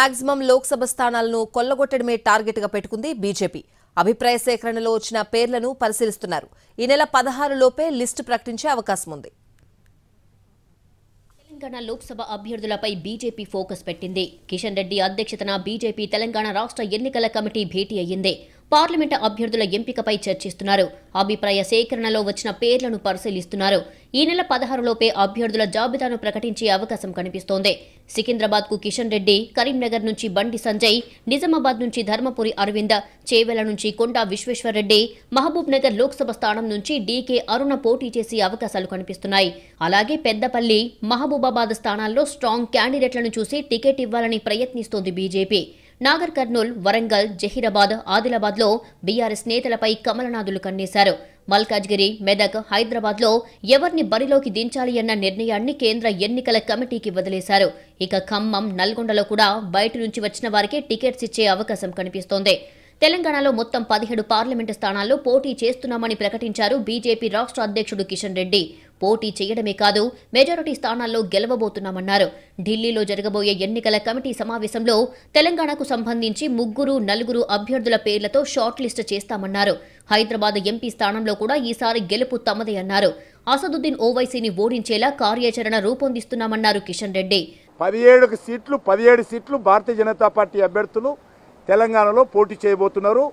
maximum Lok Sabha స్థానాలను కొల్లగొట్టడమే target గా పెట్టుకుంది బీజేపీ అభిప్రాయ సేకరణలో వచ్చిన పేర్లను పరిశీలిస్తున్నారు ఈ నెల పదహారు లోపే లిస్టు ప్రకటించే అవకాశం ఉంది తెలంగాణ లోక్సభ అభ్యర్థులపై బీజేపీ ఫోకస్ పెట్టింది కిషన్ రెడ్డి అధ్యక్షతన బీజేపీ తెలంగాణ రాష్ట్ర ఎన్నికల కమిటీ భేటీ అయ్యింది పార్లమెంటు అభ్యర్థుల ఎంపికపై చర్చిస్తున్నారు అభిప్రాయ సేకరణలో వచ్చిన పేర్లను పరిశీలిస్తున్నారు ఈ నెల పదహారులోపే అభ్యర్థుల జాబితాను ప్రకటించే అవకాశం కనిపిస్తోంది సికింద్రాబాద్ కు కిషన్ రెడ్డి కరీంనగర్ నుంచి బండి సంజయ్ నిజామాబాద్ నుంచి ధర్మపురి అరవింద చేవెల నుంచి కొండా విశ్వేశ్వరరెడ్డి మహబూబ్ నగర్ లోక్సభ స్థానం నుంచి డీకే అరుణ పోటీ చేసే అవకాశాలు కనిపిస్తున్నాయి అలాగే పెద్దపల్లి మహబూబాబాద్ స్థానాల్లో స్ట్రాంగ్ క్యాండిడేట్లను చూసి టికెట్ ఇవ్వాలని ప్రయత్నిస్తోంది బీజేపీ నాగర్ కర్నూల్ వరంగల్ జహీరాబాద్ ఆదిలాబాద్లో బీఆర్ఎస్ నేతలపై కమలనాథులు కన్నేశారు మల్కాజ్గిరి మెదక్ హైదరాబాద్లో ఎవరిని బరిలోకి దించాలి అన్న నిర్ణయాన్ని కేంద్ర ఎన్నికల కమిటీకి వదిలేశారు ఇక ఖమ్మం నల్గొండలో కూడా బయట నుంచి వచ్చిన వారికే టికెట్స్ ఇచ్చే అవకాశం కనిపిస్తోంది తెలంగాణలో మొత్తం పదిహేడు పార్లమెంటు స్థానాల్లో పోటీ చేస్తున్నామని ప్రకటించారు బీజేపీ రాష్ట్ర అధ్యక్షుడు కిషన్ రెడ్డి పోటీ చేయడమే కాదు మెజారిటీ స్థానాల్లో గెలవబోతున్నామన్నారు ఢిల్లీలో జరగబోయే ఎన్నికల కమిటీ సమావేశంలో తెలంగాణకు సంబంధించి ముగ్గురు నలుగురు అభ్యర్థుల పేర్లతో షార్ట్ లిస్ట్ చేస్తామన్నారు హైదరాబాద్ ఎంపీ స్థానంలో కూడా ఈసారి గెలుపు తమదే అన్నారు అసదుద్దీన్ ఓవైసీని ఓడించేలా కార్యాచరణ రూపొందిస్తున్నామన్నారు కిషన్ రెడ్డి పదిహేడు సీట్లు పదిహేడు సీట్లు భారతీయ జనతా పార్టీ అభ్యర్థులు తెలంగాణలో పోటీ చేయబోతున్నారు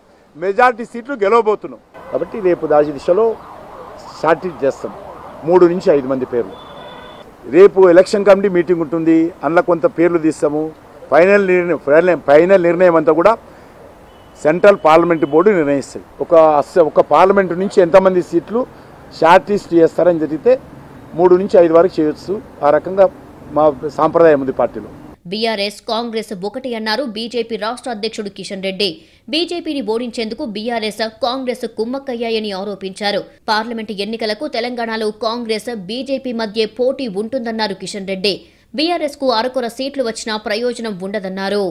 మెజార్టీ సీట్లు గెలవబోతున్నాం కాబట్టి రేపు దాచి దిశలో షార్టేజ్ చేస్తాం మూడు నుంచి ఐదు మంది పేర్లు రేపు ఎలక్షన్ కమిటీ మీటింగ్ ఉంటుంది అందులో కొంత పేర్లు తీస్తాము ఫైనల్ నిర్ణయం ఫైనల్ నిర్ణయం అంతా కూడా సెంట్రల్ పార్లమెంట్ బోర్డు నిర్ణయిస్తుంది ఒక ఒక పార్లమెంటు నుంచి ఎంతమంది సీట్లు షార్ట్ లిస్ట్ చేస్తారని జరిగితే మూడు నుంచి ఐదు వరకు చేయొచ్చు ఆ రకంగా మా సాంప్రదాయం ఉంది పార్టీలో బీఆర్ఎస్ కాంగ్రెస్ ఒకటి అన్నారు బీజేపీ రాష్ట్ర అధ్యక్షుడు కిషన్ రెడ్డి బీజేపీని ఓడించేందుకు బీఆర్ఎస్ కాంగ్రెస్ కుమ్మక్కయ్యాయని ఆరోపించారు పార్లమెంటు ఎన్నికలకు తెలంగాణలో కాంగ్రెస్ బీజేపీ మధ్య పోటీ ఉంటుందన్నారు కిషన్ రెడ్డి బీఆర్ఎస్ కు అరకొర సీట్లు వచ్చినా ప్రయోజనం ఉండదన్నారు